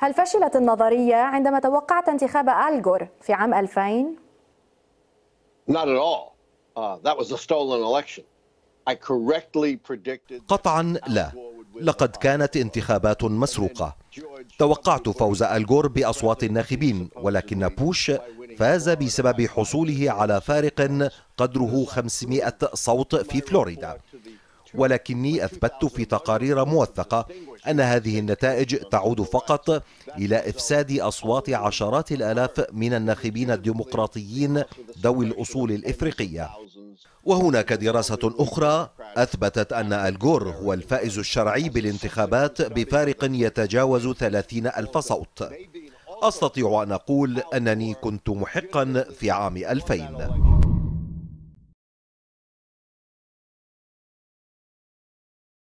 هل فشلت النظرية عندما توقعت انتخاب ألغور في عام 2000؟ uh, قطعا لا لقد كانت انتخابات مسروقة توقعت فوز ألغور بأصوات الناخبين ولكن بوش فاز بسبب حصوله على فارق قدره 500 صوت في فلوريدا ولكني أثبتت في تقارير موثقة أن هذه النتائج تعود فقط إلى إفساد أصوات عشرات الآلاف من الناخبين الديمقراطيين ذوي الأصول الإفريقية وهناك دراسة أخرى أثبتت أن الجور هو الفائز الشرعي بالانتخابات بفارق يتجاوز ثلاثين ألف صوت أستطيع أن أقول أنني كنت محقا في عام 2000